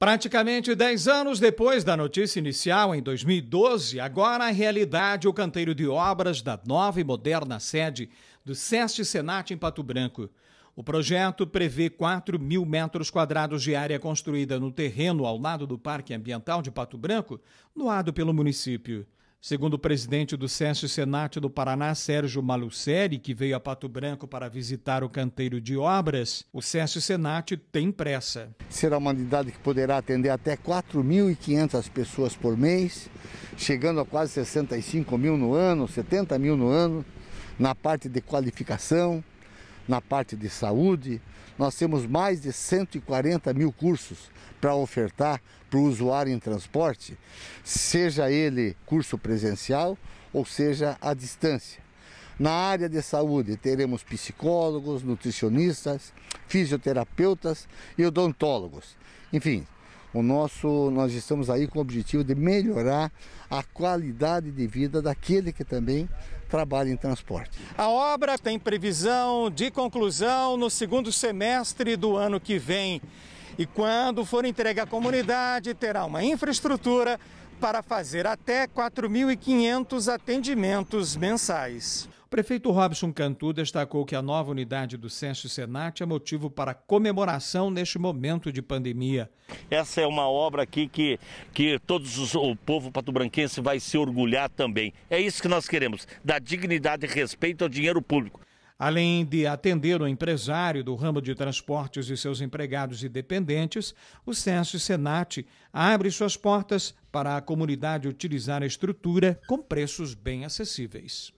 Praticamente 10 anos depois da notícia inicial, em 2012, agora a realidade o canteiro de obras da nova e moderna sede do SESC Senat em Pato Branco. O projeto prevê 4 mil metros quadrados de área construída no terreno ao lado do Parque Ambiental de Pato Branco, doado pelo município. Segundo o presidente do SESC Senat do Paraná, Sérgio Maluceri, que veio a Pato Branco para visitar o canteiro de obras, o SESC Senat tem pressa. Será uma unidade que poderá atender até 4.500 pessoas por mês, chegando a quase 65 mil no ano, 70 mil no ano, na parte de qualificação, na parte de saúde. Nós temos mais de 140 mil cursos para ofertar para o usuário em transporte, seja ele curso presencial ou seja à distância. Na área de saúde, teremos psicólogos, nutricionistas, fisioterapeutas e odontólogos. Enfim, o nosso, nós estamos aí com o objetivo de melhorar a qualidade de vida daquele que também trabalha em transporte. A obra tem previsão de conclusão no segundo semestre do ano que vem. E quando for entregue à comunidade, terá uma infraestrutura para fazer até 4.500 atendimentos mensais. O prefeito Robson Cantu destacou que a nova unidade do Censo Senat é motivo para comemoração neste momento de pandemia. Essa é uma obra aqui que, que todos os, o povo patobranquense vai se orgulhar também. É isso que nós queremos, dar dignidade e respeito ao dinheiro público. Além de atender o empresário do ramo de transportes e seus empregados e dependentes, o Censo Senat abre suas portas para a comunidade utilizar a estrutura com preços bem acessíveis.